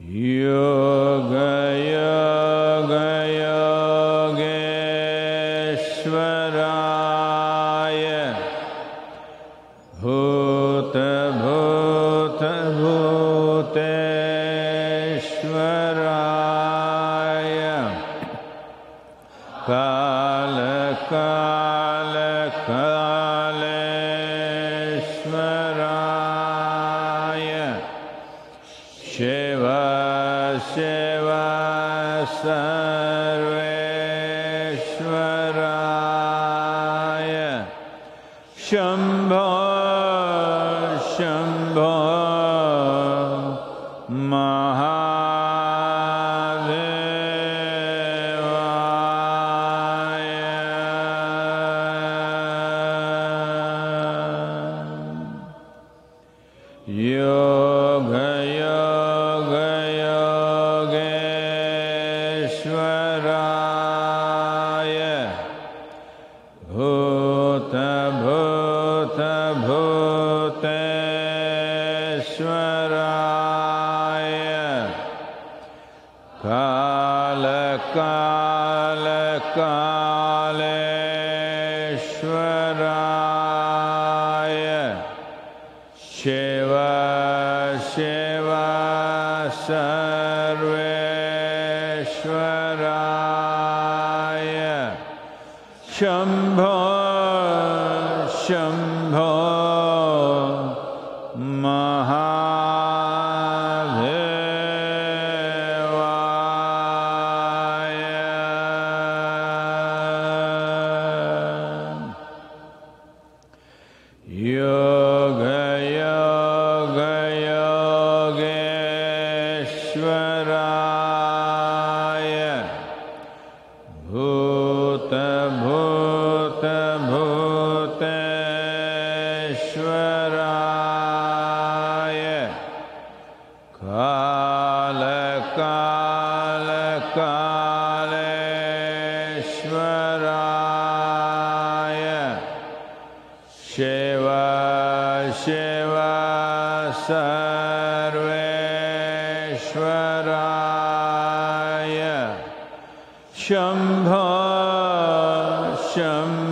Yoga काल का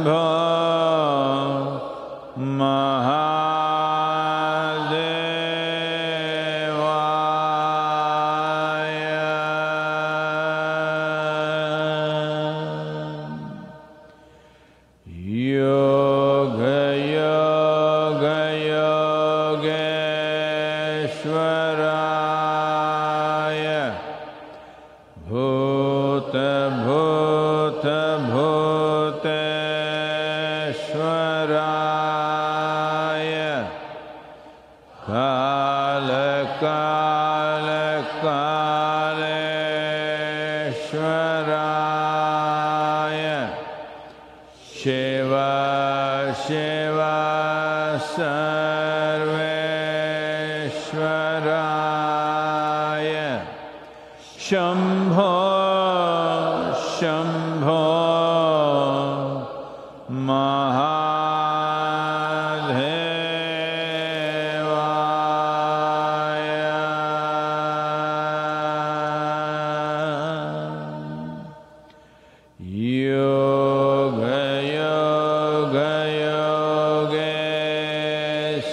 Brahma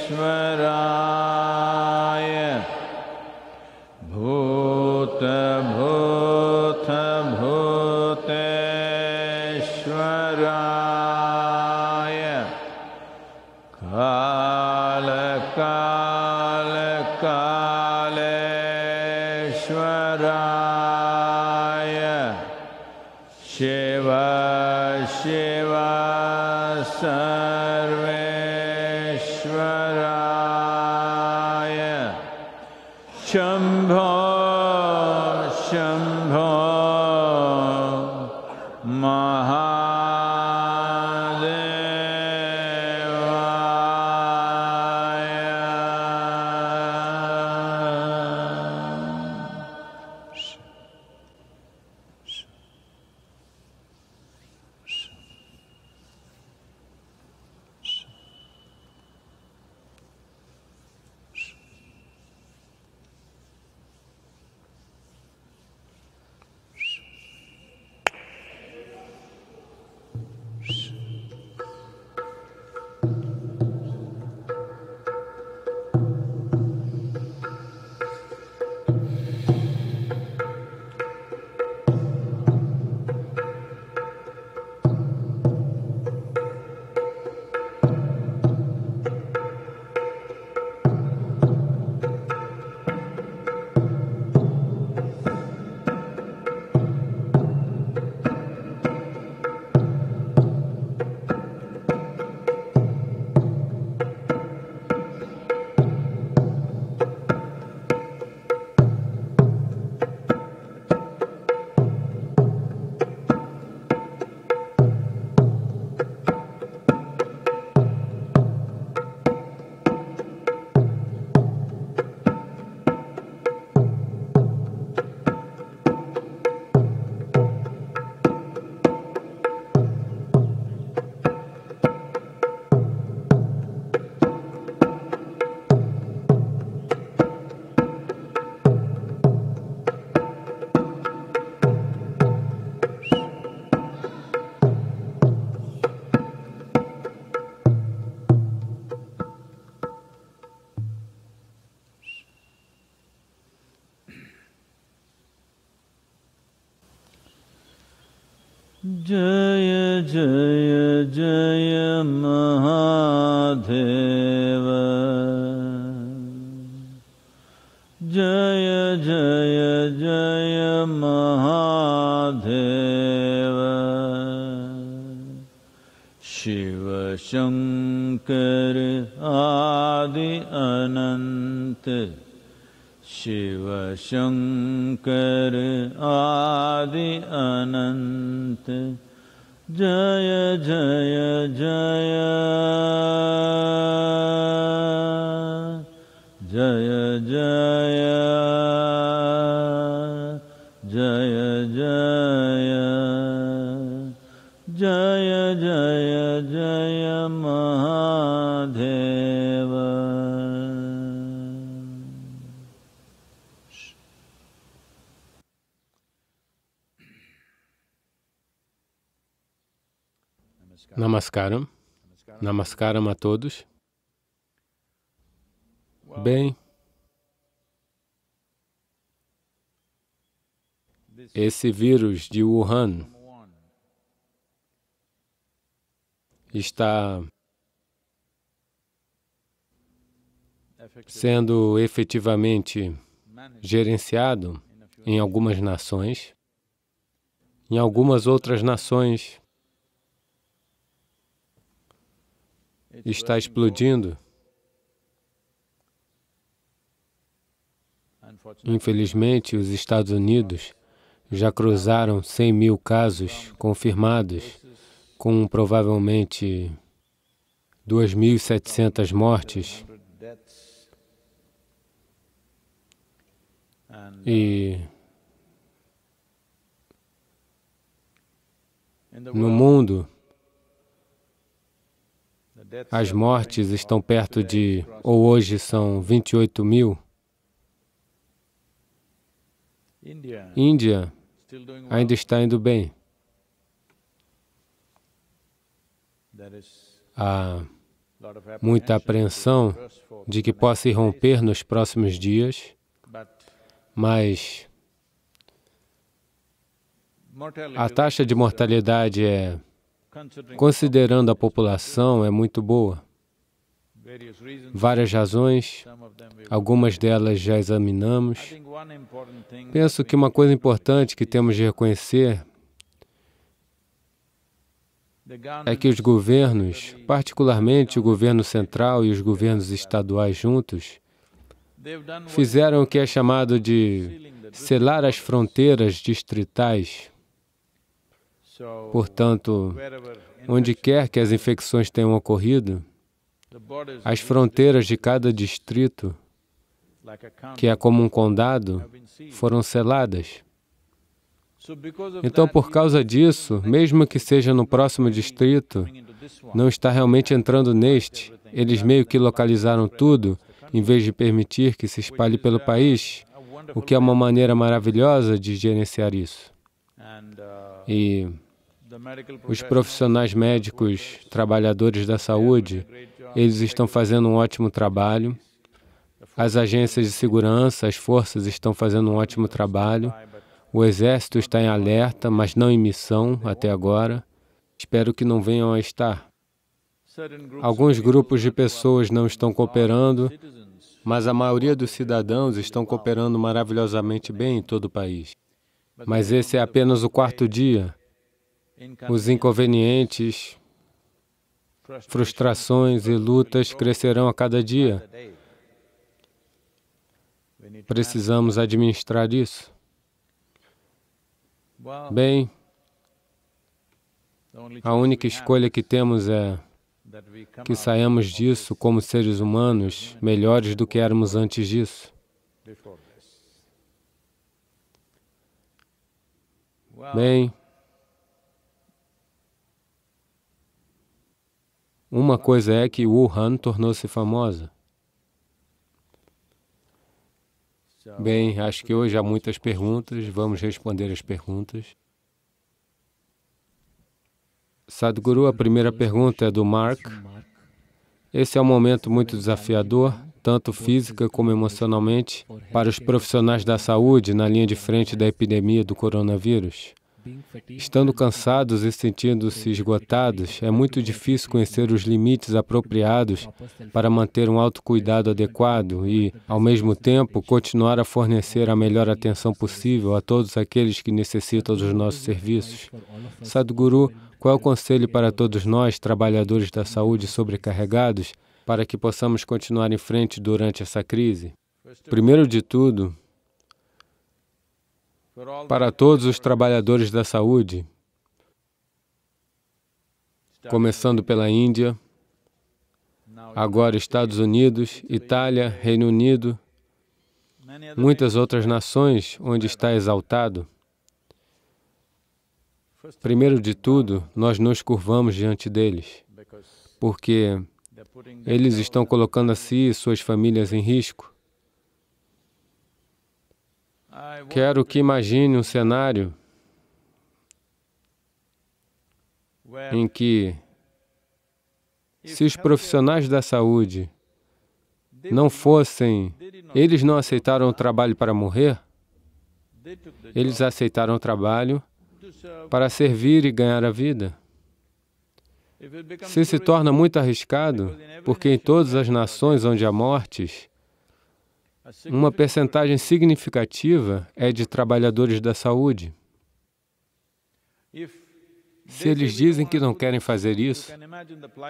Ishvara जय जय जय महाधेव जय जय जय महाधेव शिवशङ्करि आदि अनन्त शिव शङ्कर आदि अनन्त जय जय जय जय Namaskaram. Namaskaram a todos. Bem, esse vírus de Wuhan está sendo efetivamente gerenciado em algumas nações, em algumas outras nações está explodindo. Infelizmente, os Estados Unidos já cruzaram 100 mil casos confirmados, com provavelmente 2.700 mortes. E no mundo, as mortes estão perto de, ou hoje são 28 mil. Índia ainda está indo bem. Há muita apreensão de que possa irromper nos próximos dias, mas a taxa de mortalidade é considerando a população, é muito boa. Várias razões, algumas delas já examinamos. Penso que uma coisa importante que temos de reconhecer é que os governos, particularmente o governo central e os governos estaduais juntos, fizeram o que é chamado de selar as fronteiras distritais Portanto, onde quer que as infecções tenham ocorrido, as fronteiras de cada distrito, que é como um condado, foram seladas. Então, por causa disso, mesmo que seja no próximo distrito, não está realmente entrando neste. Eles meio que localizaram tudo, em vez de permitir que se espalhe pelo país, o que é uma maneira maravilhosa de gerenciar isso. E os profissionais médicos, trabalhadores da saúde, eles estão fazendo um ótimo trabalho. As agências de segurança, as forças estão fazendo um ótimo trabalho. O exército está em alerta, mas não em missão até agora. Espero que não venham a estar. Alguns grupos de pessoas não estão cooperando, mas a maioria dos cidadãos estão cooperando maravilhosamente bem em todo o país. Mas esse é apenas o quarto dia os inconvenientes, frustrações e lutas crescerão a cada dia. Precisamos administrar isso. Bem, a única escolha que temos é que saímos disso como seres humanos melhores do que éramos antes disso. Bem, Uma coisa é que Wuhan tornou-se famosa. Bem, acho que hoje há muitas perguntas, vamos responder as perguntas. Sadhguru, a primeira pergunta é do Mark. Esse é um momento muito desafiador, tanto física como emocionalmente, para os profissionais da saúde na linha de frente da epidemia do coronavírus. Estando né? cansados e sentindo-se esgotados, é muito difícil conhecer os limites apropriados para manter um autocuidado adequado e, ao mesmo tempo, continuar a fornecer a melhor atenção possível a todos aqueles que necessitam dos nossos serviços. Sadhguru, qual é o conselho para todos nós, trabalhadores da saúde sobrecarregados, para que possamos continuar em frente durante essa crise? Primeiro de tudo, para todos os trabalhadores da saúde, começando pela Índia, agora Estados Unidos, Itália, Reino Unido, muitas outras nações onde está exaltado. Primeiro de tudo, nós nos curvamos diante deles, porque eles estão colocando a si e suas famílias em risco. Quero que imagine um cenário em que, se os profissionais da saúde não fossem, eles não aceitaram o trabalho para morrer, eles aceitaram o trabalho para servir e ganhar a vida. Se se torna muito arriscado, porque em todas as nações onde há mortes, uma percentagem significativa é de trabalhadores da saúde. Se eles dizem que não querem fazer isso,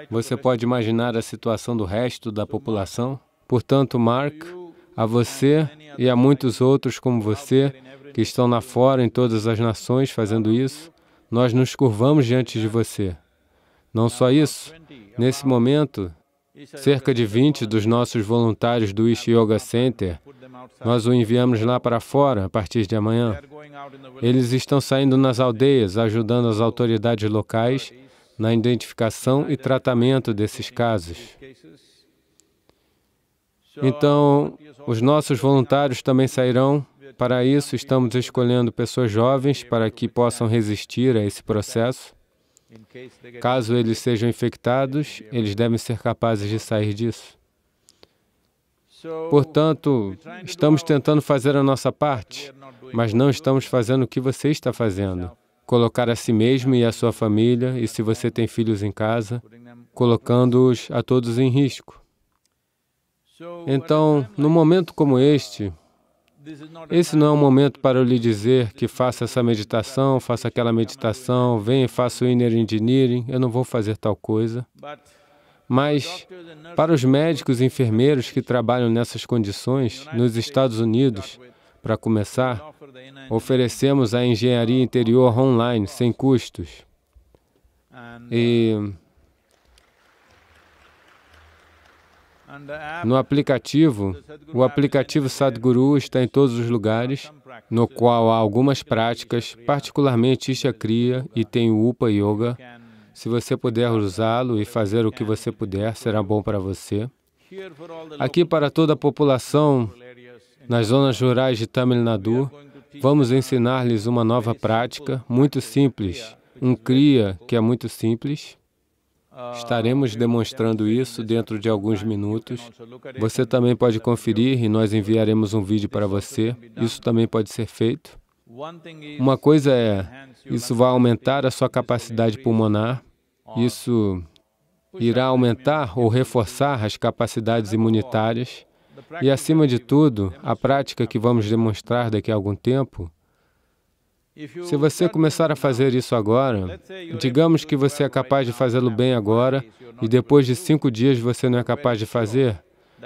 você pode imaginar a situação do resto da população? Portanto, Mark, a você e a muitos outros como você, que estão lá fora em todas as nações fazendo isso, nós nos curvamos diante de você. Não só isso, nesse momento, Cerca de 20 dos nossos voluntários do Ishi Yoga Center, nós o enviamos lá para fora a partir de amanhã. Eles estão saindo nas aldeias, ajudando as autoridades locais na identificação e tratamento desses casos. Então, os nossos voluntários também sairão. Para isso, estamos escolhendo pessoas jovens para que possam resistir a esse processo. Caso eles sejam infectados, eles devem ser capazes de sair disso. Portanto, estamos tentando fazer a nossa parte, mas não estamos fazendo o que você está fazendo. Colocar a si mesmo e a sua família, e se você tem filhos em casa, colocando-os a todos em risco. Então, num momento como este, esse não é o momento para eu lhe dizer que faça essa meditação, faça aquela meditação, venha e faça o inner engineering, eu não vou fazer tal coisa. Mas, para os médicos e enfermeiros que trabalham nessas condições, nos Estados Unidos, para começar, oferecemos a engenharia interior online, sem custos. E No aplicativo, o aplicativo Sadhguru está em todos os lugares, no qual há algumas práticas, particularmente Isha cria e tem o Upa Yoga. Se você puder usá-lo e fazer o que você puder, será bom para você. Aqui para toda a população, nas zonas rurais de Tamil Nadu, vamos ensinar-lhes uma nova prática muito simples, um Kriya que é muito simples. Estaremos demonstrando isso dentro de alguns minutos. Você também pode conferir e nós enviaremos um vídeo para você. Isso também pode ser feito. Uma coisa é, isso vai aumentar a sua capacidade pulmonar. Isso irá aumentar ou reforçar as capacidades imunitárias. E, acima de tudo, a prática que vamos demonstrar daqui a algum tempo se você começar a fazer isso agora, digamos que você é capaz de fazê-lo bem agora e depois de cinco dias você não é capaz de fazer,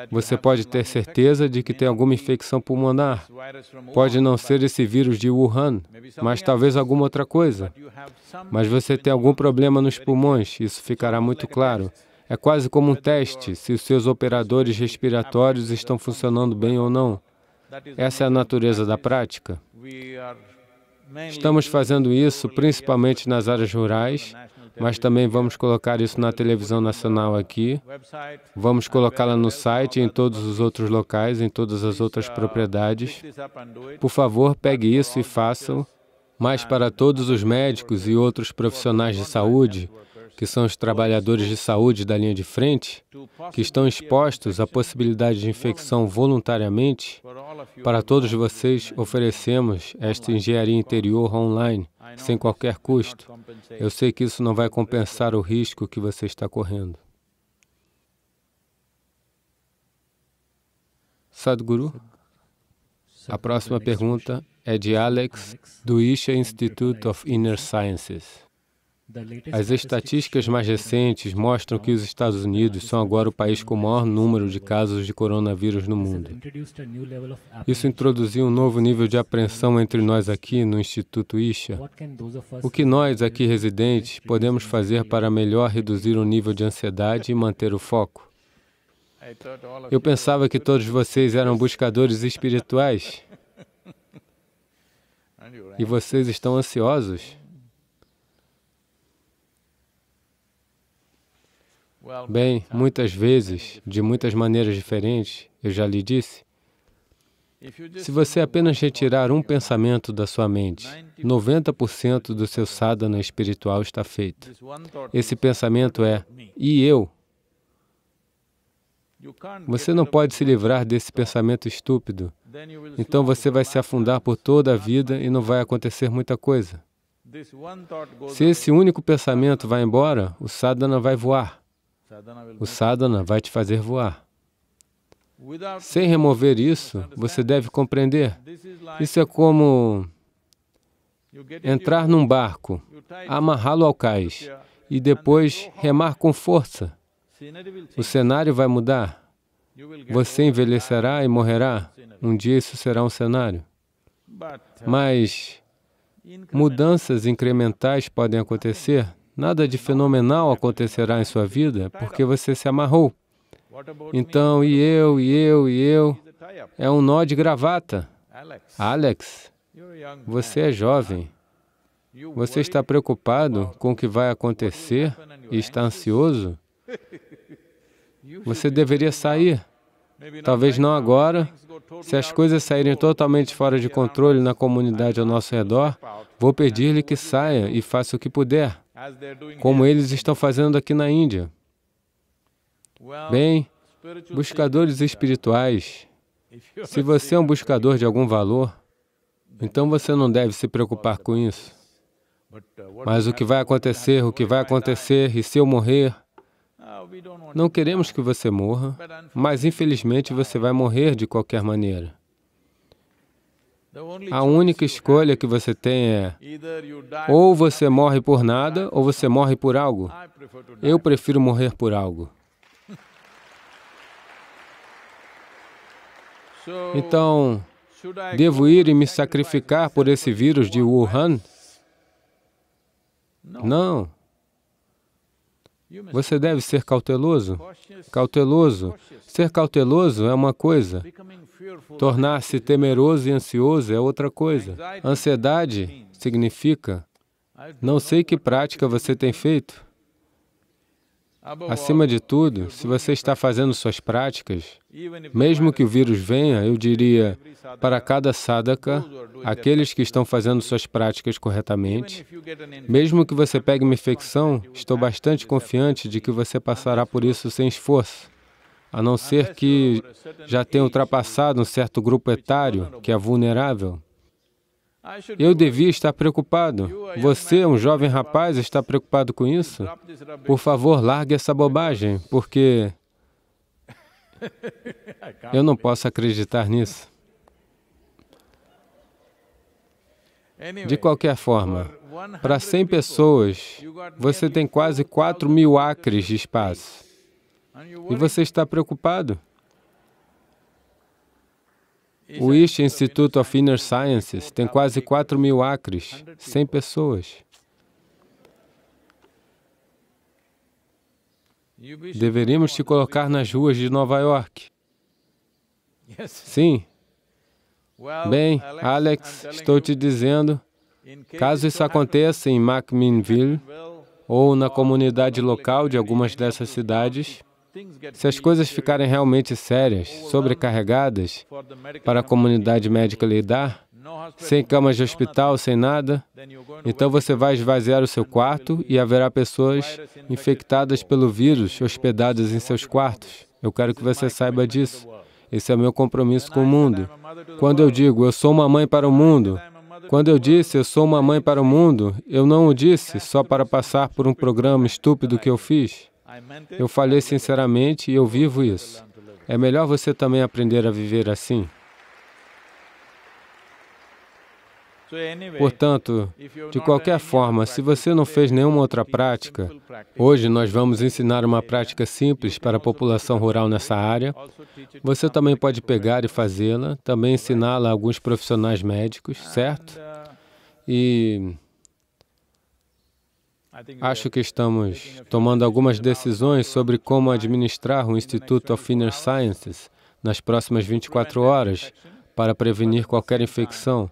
você pode ter certeza de que tem alguma infecção pulmonar. Pode não ser esse vírus de Wuhan, mas talvez alguma outra coisa. Mas você tem algum problema nos pulmões, isso ficará muito claro. É quase como um teste se os seus operadores respiratórios estão funcionando bem ou não. Essa é a natureza da prática. Estamos fazendo isso principalmente nas áreas rurais, mas também vamos colocar isso na televisão nacional aqui. Vamos colocá-la no site, em todos os outros locais, em todas as outras propriedades. Por favor, pegue isso e façam. Mas para todos os médicos e outros profissionais de saúde, que são os trabalhadores de saúde da linha de frente, que estão expostos à possibilidade de infecção voluntariamente, para todos vocês oferecemos esta engenharia interior online, sem qualquer custo. Eu sei que isso não vai compensar o risco que você está correndo. Sadhguru, a próxima pergunta é de Alex, do Isha Institute of Inner Sciences. As estatísticas mais né? recentes mostram que os Estados então, Unidos são agora o país com o maior número de casos de coronavírus no mundo. Isso introduziu um novo nível de apreensão entre nós aqui no Instituto Isha. O que nós, aqui residentes, podemos fazer para melhor reduzir o nível de ansiedade e manter o foco? Eu pensava que todos vocês eram buscadores espirituais. E vocês estão ansiosos? Bem, muitas vezes, de muitas maneiras diferentes, eu já lhe disse, se você apenas retirar um pensamento da sua mente, 90% do seu sadhana espiritual está feito. Esse pensamento é, e eu? Você não pode se livrar desse pensamento estúpido. Então você vai se afundar por toda a vida e não vai acontecer muita coisa. Se esse único pensamento vai embora, o sadhana vai voar. O sadhana vai te fazer voar. Sem remover isso, você deve compreender. Isso é como entrar num barco, amarrá-lo ao cais e depois remar com força. O cenário vai mudar. Você envelhecerá e morrerá. Um dia isso será um cenário. Mas mudanças incrementais podem acontecer Nada de fenomenal acontecerá em sua vida porque você se amarrou. Então, e eu, e eu, e eu. É um nó de gravata. Alex, você é jovem. Você está preocupado com o que vai acontecer e está ansioso? Você deveria sair. Talvez não agora. Se as coisas saírem totalmente fora de controle na comunidade ao nosso redor, vou pedir-lhe que saia e faça o que puder como eles estão fazendo aqui na Índia. Bem, buscadores espirituais, se você é um buscador de algum valor, então você não deve se preocupar com isso. Uh, mas o que vai acontecer, o que vai acontecer, e se eu morrer? Ah, não queremos que você morra, mas infelizmente você vai morrer de qualquer maneira. A única escolha que você tem é ou você morre por nada ou você morre por algo. Eu prefiro morrer por algo. Então, devo ir e me sacrificar por esse vírus de Wuhan? Não. Você deve ser cauteloso. Cauteloso. Ser cauteloso é uma coisa, Tornar-se temeroso e ansioso é outra coisa. Ansiedade significa não sei que prática você tem feito. Acima de tudo, se você está fazendo suas práticas, mesmo que o vírus venha, eu diria, para cada sadhaka, aqueles que estão fazendo suas práticas corretamente, mesmo que você pegue uma infecção, estou bastante confiante de que você passará por isso sem esforço a não ser que já tenha ultrapassado um certo grupo etário que é vulnerável. Eu devia estar preocupado. Você, um jovem rapaz, está preocupado com isso? Por favor, largue essa bobagem, porque eu não posso acreditar nisso. De qualquer forma, para 100 pessoas, você tem quase 4 mil acres de espaço. E você está preocupado? O IST, Institute of Inner Sciences tem quase 4 mil acres, 100 pessoas. Deveríamos te colocar nas ruas de Nova York. Sim. Bem, Alex, estou te dizendo, caso isso aconteça em McMinnville ou na comunidade local de algumas dessas cidades, se as coisas ficarem realmente sérias, sobrecarregadas, para a comunidade médica lidar, sem camas de hospital, sem nada, então você vai esvaziar o seu quarto e haverá pessoas infectadas pelo vírus hospedadas em seus quartos. Eu quero que você saiba disso. Esse é meu compromisso com o mundo. Quando eu digo, eu sou uma mãe para o mundo, quando eu disse, eu sou uma mãe para o mundo, eu não o disse só para passar por um programa estúpido que eu fiz. Eu falei sinceramente e eu vivo isso. É melhor você também aprender a viver assim. Portanto, de qualquer forma, se você não fez nenhuma outra prática, hoje nós vamos ensinar uma prática simples para a população rural nessa área. Você também pode pegar e fazê-la, também ensiná-la a alguns profissionais médicos, certo? E Acho que estamos tomando algumas decisões sobre como administrar o Instituto of Inner Sciences nas próximas 24 horas para prevenir qualquer infecção.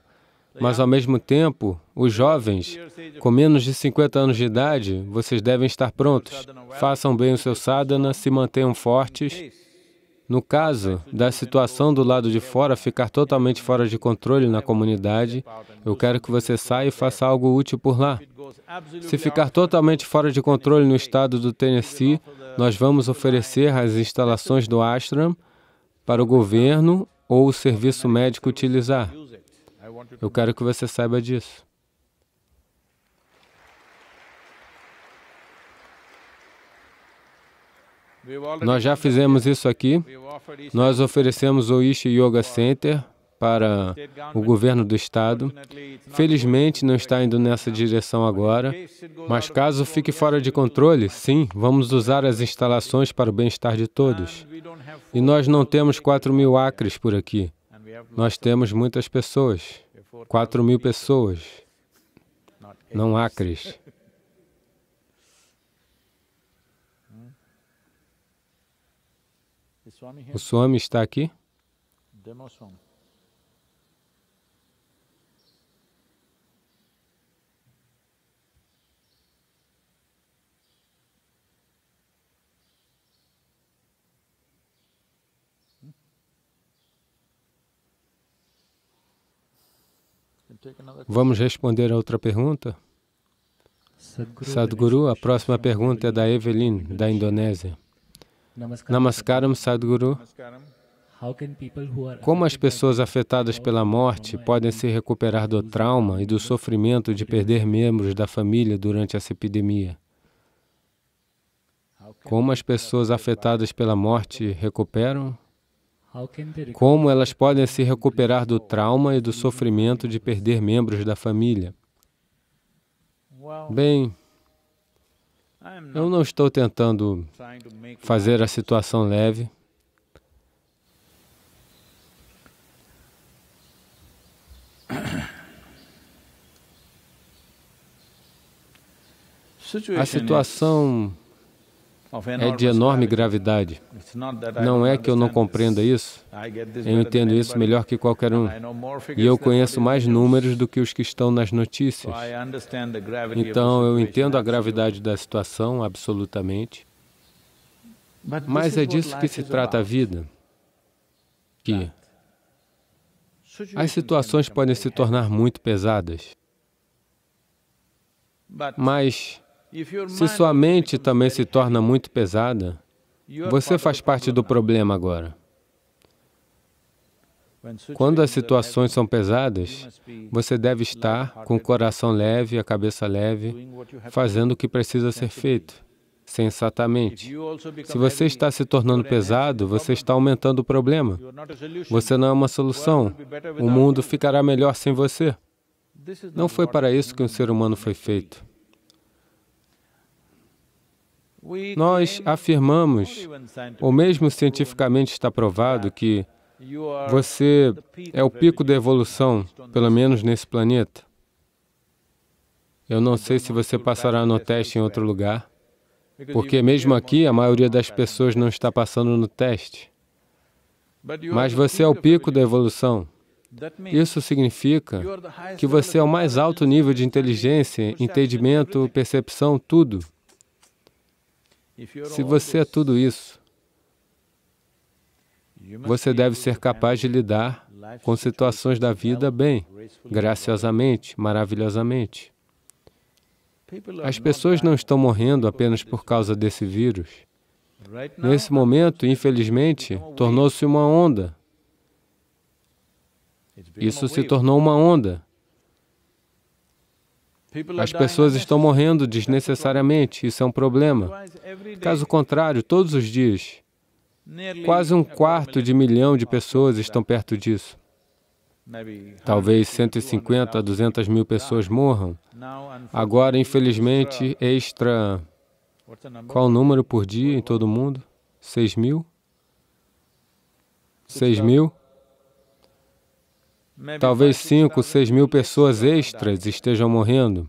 Mas, ao mesmo tempo, os jovens, com menos de 50 anos de idade, vocês devem estar prontos. Façam bem o seu sadhana, se mantenham fortes no caso da situação do lado de fora ficar totalmente fora de controle na comunidade, eu quero que você saia e faça algo útil por lá. Se ficar totalmente fora de controle no estado do Tennessee, nós vamos oferecer as instalações do Ashram para o governo ou o serviço médico utilizar. Eu quero que você saiba disso. Nós já fizemos isso aqui. Nós oferecemos o Ishi Yoga Center para o governo do estado. Felizmente não está indo nessa direção agora, mas caso fique fora de controle, sim, vamos usar as instalações para o bem-estar de todos. E nós não temos 4 mil acres por aqui. Nós temos muitas pessoas. 4 mil pessoas, não acres. O Swami está aqui? Vamos responder a outra pergunta? Sadhguru, a próxima pergunta é da Evelyn, da Indonésia. Namaskaram, Sadhguru. Como as pessoas afetadas pela morte podem se recuperar do trauma e do sofrimento de perder membros da família durante essa epidemia? Como as pessoas afetadas pela morte recuperam? Como elas podem se recuperar do trauma e do sofrimento de perder membros da família? Bem, eu não estou tentando fazer a situação leve. A situação é de enorme gravidade. Não é que eu não compreenda isso, eu entendo isso melhor que qualquer um. E eu conheço mais números do que os que estão nas notícias. Então, eu entendo a gravidade da situação absolutamente. Mas é disso que se trata a vida, que as situações podem se tornar muito pesadas. Mas se sua mente também se torna muito pesada, você faz parte do problema agora. Quando as situações são pesadas, você deve estar com o coração leve, a cabeça leve, fazendo o que precisa ser feito, sensatamente. Se você está se tornando pesado, você está aumentando o problema. Você não é uma solução. O mundo ficará melhor sem você. Não foi para isso que um ser humano foi feito. Nós afirmamos, ou mesmo cientificamente está provado, que você é o pico da evolução, pelo menos nesse planeta. Eu não sei se você passará no teste em outro lugar, porque mesmo aqui a maioria das pessoas não está passando no teste. Mas você é o pico da evolução. Isso significa que você é o mais alto nível de inteligência, entendimento, percepção, tudo. Se você é tudo isso, você deve ser capaz de lidar com situações da vida bem, graciosamente, maravilhosamente. As pessoas não estão morrendo apenas por causa desse vírus. Nesse momento, infelizmente, tornou-se uma onda. Isso se tornou uma onda. As pessoas estão morrendo desnecessariamente, isso é um problema. Caso contrário, todos os dias, quase um quarto de milhão de pessoas estão perto disso. Talvez 150 a 200 mil pessoas morram. Agora, infelizmente, extra... Qual o número por dia em todo o mundo? 6 mil? 6 mil? Talvez 5, 6 mil pessoas extras estejam morrendo.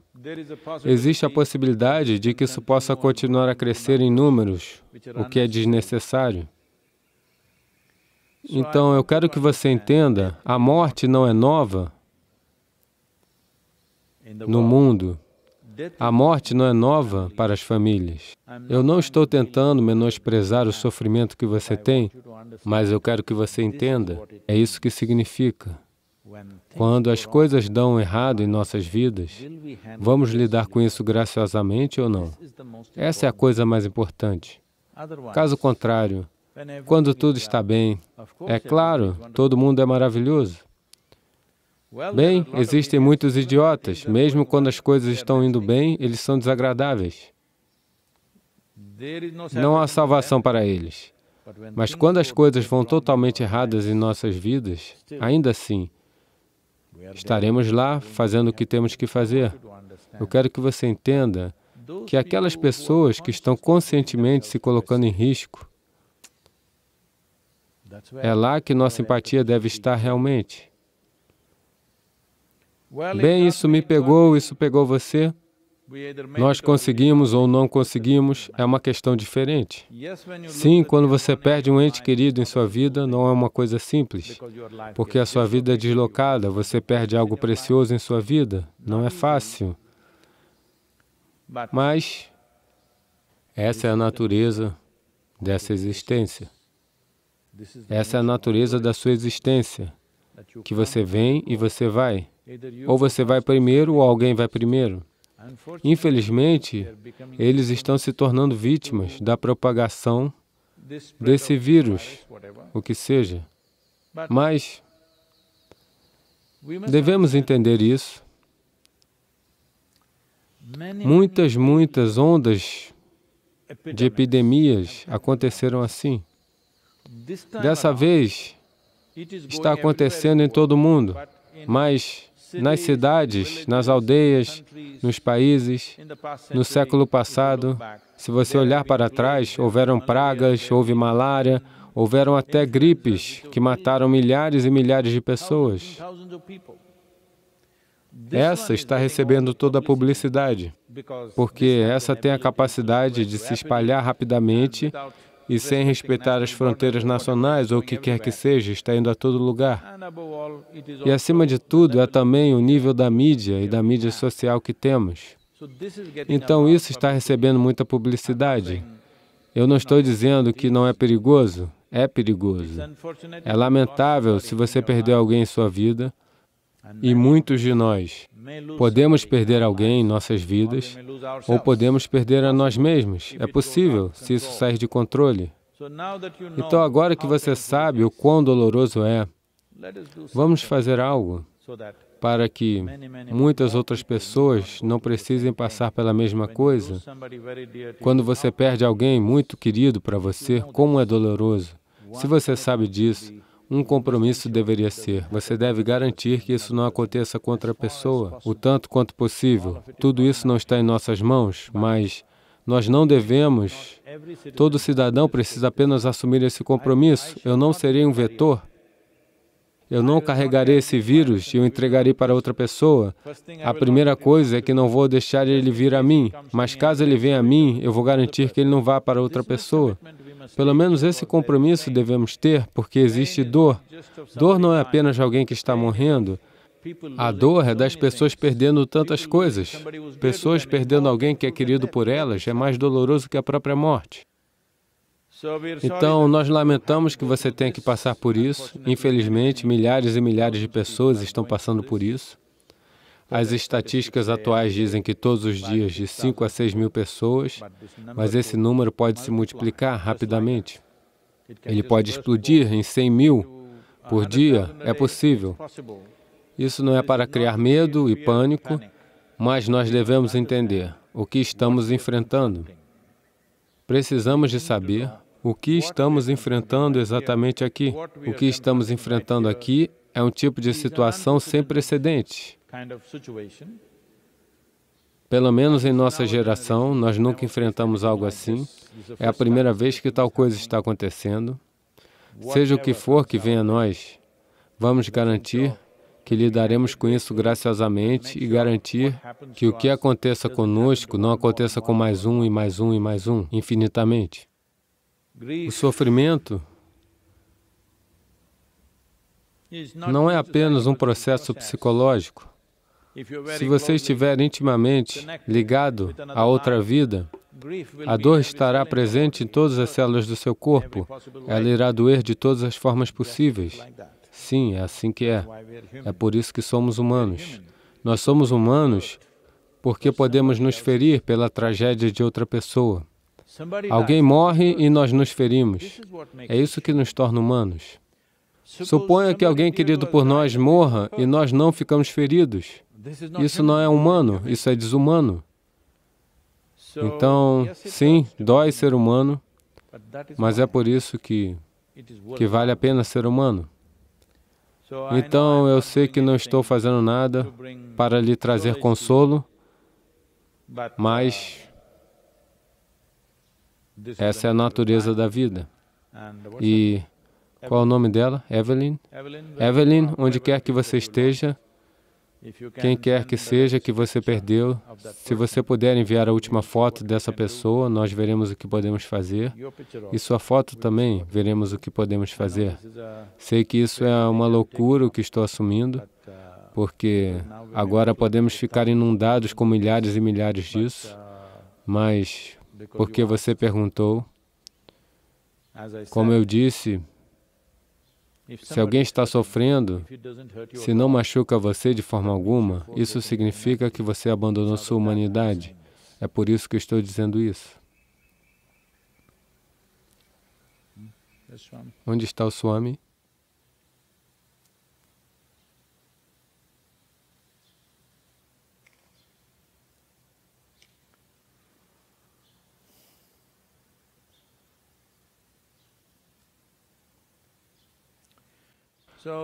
Existe a possibilidade de que isso possa continuar a crescer em números, o que é desnecessário. Então, eu quero que você entenda, a morte não é nova no mundo. A morte não é nova para as famílias. Eu não estou tentando menosprezar o sofrimento que você tem, mas eu quero que você entenda, é isso que significa. Quando as coisas dão errado em nossas vidas, vamos lidar com isso graciosamente ou não? Essa é a coisa mais importante. Caso contrário, quando tudo está bem, é claro, todo mundo é maravilhoso. Bem, existem muitos idiotas, mesmo quando as coisas estão indo bem, eles são desagradáveis. Não há salvação para eles. Mas quando as coisas vão totalmente erradas em nossas vidas, ainda assim, Estaremos lá fazendo o que temos que fazer. Eu quero que você entenda que aquelas pessoas que estão conscientemente se colocando em risco, é lá que nossa empatia deve estar realmente. Bem, isso me pegou, isso pegou você. Nós conseguimos ou não conseguimos é uma questão diferente. Sim, quando você perde um ente querido em sua vida, não é uma coisa simples, porque a sua vida é deslocada, você perde algo precioso em sua vida, não é fácil. Mas essa é a natureza dessa existência. Essa é a natureza da sua existência, que você vem e você vai. Ou você vai primeiro ou alguém vai primeiro. Infelizmente, eles estão se tornando vítimas da propagação desse vírus, o que seja. Mas devemos entender isso. Muitas, muitas ondas de epidemias aconteceram assim. Dessa vez, está acontecendo em todo o mundo, mas nas cidades, nas aldeias, nos países. No século passado, se você olhar para trás, houveram pragas, houve malária, houveram até gripes que mataram milhares e milhares de pessoas. Essa está recebendo toda a publicidade, porque essa tem a capacidade de se espalhar rapidamente e sem respeitar as fronteiras nacionais ou o que quer que seja, está indo a todo lugar. E acima de tudo, é também o nível da mídia e da mídia social que temos. Então isso está recebendo muita publicidade. Eu não estou dizendo que não é perigoso, é perigoso. É lamentável se você perdeu alguém em sua vida e muitos de nós Podemos perder alguém em nossas vidas ou podemos perder a nós mesmos. É possível, se isso sair de controle. Então, agora que você sabe o quão doloroso é, vamos fazer algo para que muitas outras pessoas não precisem passar pela mesma coisa. Quando você perde alguém muito querido para você, como é doloroso. Se você sabe disso, um compromisso deveria ser: você deve garantir que isso não aconteça com outra pessoa, o tanto quanto possível. Tudo isso não está em nossas mãos, mas nós não devemos. Todo cidadão precisa apenas assumir esse compromisso. Eu não serei um vetor. Eu não carregarei esse vírus e o entregarei para outra pessoa. A primeira coisa é que não vou deixar ele vir a mim, mas caso ele venha a mim, eu vou garantir que ele não vá para outra pessoa. Pelo menos esse compromisso devemos ter, porque existe dor. Dor não é apenas de alguém que está morrendo. A dor é das pessoas perdendo tantas coisas. Pessoas perdendo alguém que é querido por elas é mais doloroso que a própria morte. Então, nós lamentamos que você tenha que passar por isso. Infelizmente, milhares e milhares de pessoas estão passando por isso. As estatísticas atuais dizem que todos os dias de 5 a 6 mil pessoas, mas esse número pode se multiplicar rapidamente. Ele pode explodir em 100 mil por dia, é possível. Isso não é para criar medo e pânico, mas nós devemos entender o que estamos enfrentando. Precisamos de saber o que estamos enfrentando exatamente aqui. O que estamos enfrentando aqui é um tipo de situação sem precedente. Pelo menos em nossa geração, nós nunca enfrentamos algo assim. É a primeira vez que tal coisa está acontecendo. Seja o que for que venha a nós, vamos garantir que lidaremos com isso graciosamente e garantir que o que aconteça conosco não aconteça com mais um e mais um e mais um, infinitamente. O sofrimento não é apenas um processo psicológico. Se você estiver intimamente ligado a outra vida, a dor estará presente em todas as células do seu corpo. Ela irá doer de todas as formas possíveis. Sim, é assim que é. É por isso que somos humanos. Nós somos humanos porque podemos nos ferir pela tragédia de outra pessoa. Alguém morre e nós nos ferimos. É isso que nos torna humanos. Suponha que alguém querido por nós morra e nós não ficamos feridos. Isso não é humano, isso é desumano. Então, sim, dói ser humano, mas é por isso que, que vale a pena ser humano. Então, eu sei que não estou fazendo nada para lhe trazer consolo, mas essa é a natureza da vida. E qual é o nome dela? Evelyn. Evelyn, onde quer que você esteja, quem quer que seja que você perdeu, se você puder enviar a última foto dessa pessoa, nós veremos o que podemos fazer. E sua foto também, veremos o que podemos fazer. Sei que isso é uma loucura o que estou assumindo, uh, porque agora podemos ficar inundados com milhares e milhares disso, uh, mas porque você perguntou, como eu disse, se alguém está sofrendo, se não machuca você de forma alguma, isso significa que você abandonou sua humanidade. É por isso que estou dizendo isso. Hmm? Onde está o Swami?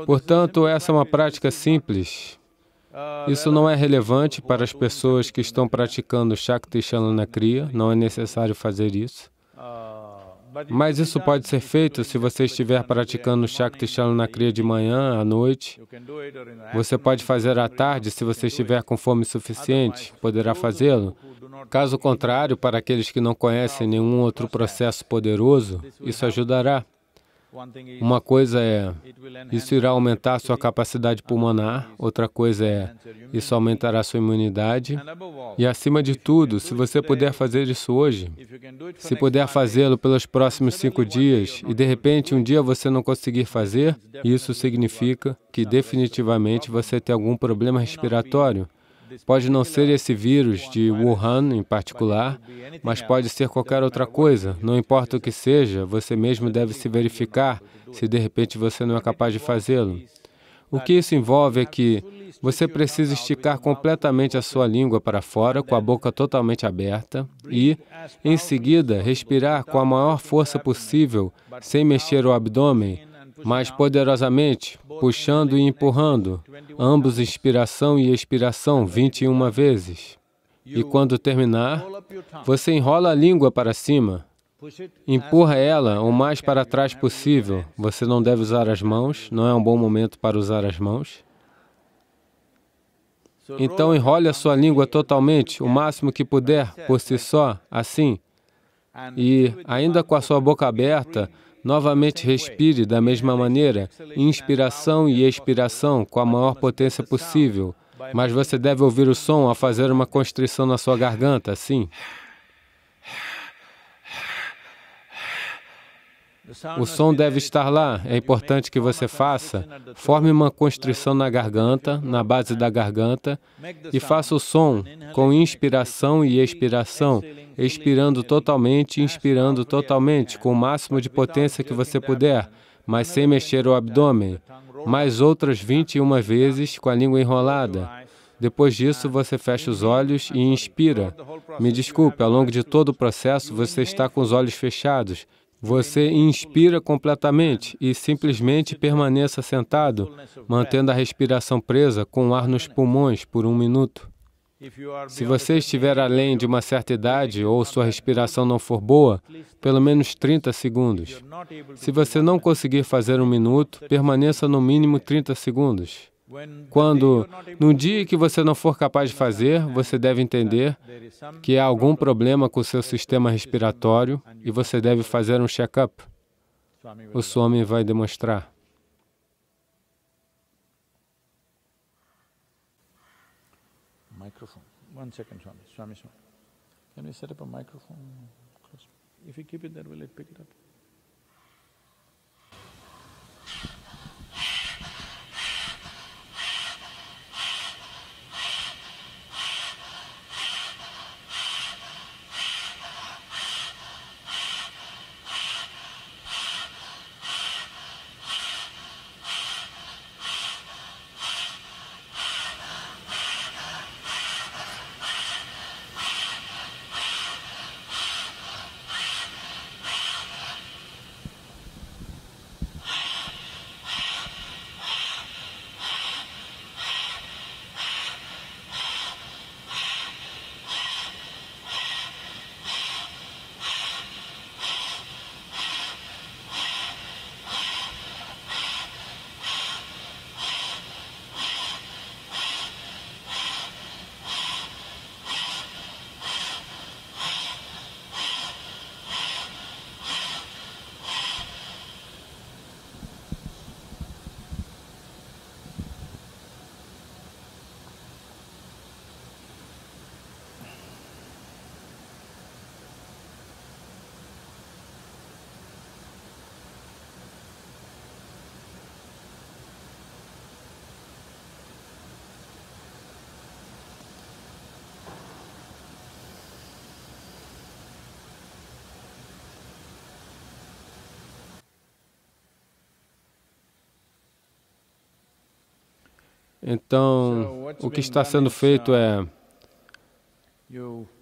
Portanto, essa é uma prática simples. Isso não é relevante para as pessoas que estão praticando Shakti Shalanakriya, não é necessário fazer isso. Mas isso pode ser feito se você estiver praticando Shakti Shalanakriya de manhã, à noite. Você pode fazer à tarde, se você estiver com fome suficiente, poderá fazê-lo. Caso contrário, para aqueles que não conhecem nenhum outro processo poderoso, isso ajudará. Uma coisa é, isso irá aumentar sua capacidade pulmonar, outra coisa é, isso aumentará sua imunidade. E, acima de tudo, se você puder fazer isso hoje, se puder fazê-lo pelos próximos cinco dias e, de repente, um dia você não conseguir fazer, isso significa que definitivamente você tem algum problema respiratório Pode não ser esse vírus de Wuhan em particular, mas pode ser qualquer outra coisa. Não importa o que seja, você mesmo deve se verificar se de repente você não é capaz de fazê-lo. O que isso envolve é que você precisa esticar completamente a sua língua para fora, com a boca totalmente aberta, e, em seguida, respirar com a maior força possível, sem mexer o abdômen, mas poderosamente, puxando e empurrando, ambos inspiração e expiração 21 vezes. E quando terminar, você enrola a língua para cima, empurra ela o mais para trás possível. Você não deve usar as mãos, não é um bom momento para usar as mãos. Então enrole a sua língua totalmente, o máximo que puder, por si só, assim. E, ainda com a sua boca aberta, Novamente respire da mesma maneira, inspiração e expiração com a maior potência possível. Mas você deve ouvir o som ao fazer uma constrição na sua garganta, assim. O som deve estar lá. É importante que você faça. Forme uma constrição na garganta, na base da garganta, e faça o som com inspiração e expiração, expirando totalmente, inspirando totalmente, com o máximo de potência que você puder, mas sem mexer o abdômen. Mais outras 21 vezes com a língua enrolada. Depois disso, você fecha os olhos e inspira. Me desculpe, ao longo de todo o processo, você está com os olhos fechados. Você inspira completamente e simplesmente permaneça sentado, mantendo a respiração presa com o ar nos pulmões por um minuto. Se você estiver além de uma certa idade ou sua respiração não for boa, pelo menos 30 segundos. Se você não conseguir fazer um minuto, permaneça no mínimo 30 segundos. Quando, no dia que você não for capaz de fazer, você deve entender que há algum problema com o seu sistema respiratório e você deve fazer um check-up. O Swami vai demonstrar. Microphone. One second, Swami. Swami, Swami. Can we set up a microphone? If you keep it there, will it pick it up? Então, é o que está sendo feito é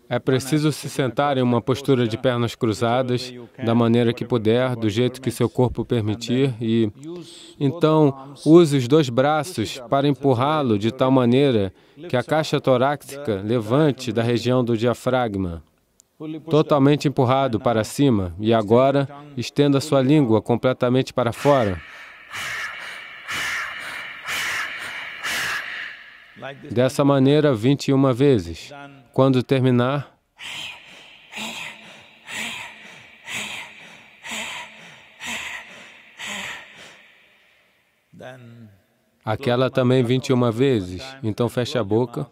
é preciso se sentar em uma postura de pernas cruzadas, da maneira que puder, do jeito que seu corpo permitir, e então use os dois braços para empurrá-lo de tal maneira que a caixa torácica levante da região do diafragma, totalmente empurrado para cima, e agora então estenda sua língua completamente para fora. dessa maneira 21 vezes. Quando terminar, aquela também 21 vezes. Então feche a boca.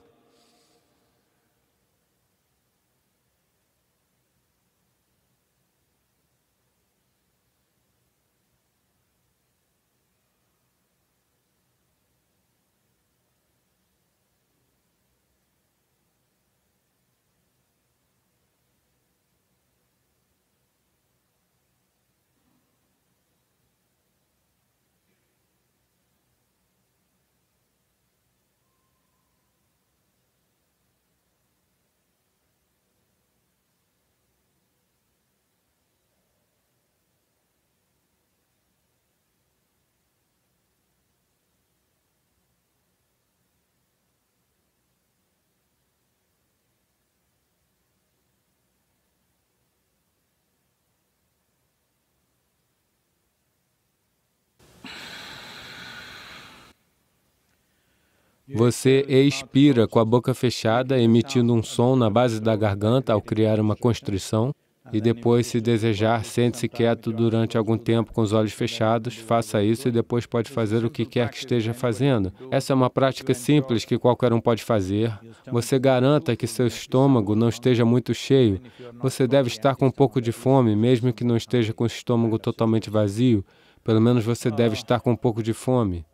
Você expira com a boca fechada, emitindo um som na base da garganta ao criar uma constrição. E depois, se desejar, sente-se quieto durante algum tempo com os olhos fechados, faça isso e depois pode fazer o que quer que esteja fazendo. Essa é uma prática simples que qualquer um pode fazer. Você garanta que seu estômago não esteja muito cheio. Você deve estar com um pouco de fome, mesmo que não esteja com o estômago totalmente vazio. Pelo menos você deve estar com um pouco de fome.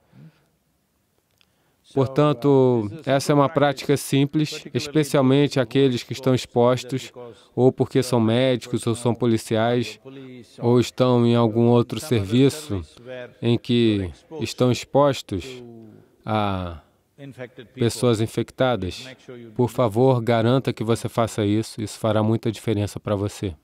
Portanto, essa é uma prática simples, especialmente aqueles que estão expostos, ou porque são médicos, ou são policiais, ou estão em algum outro serviço em que estão expostos a pessoas infectadas. Por favor, garanta que você faça isso, isso fará muita diferença para você.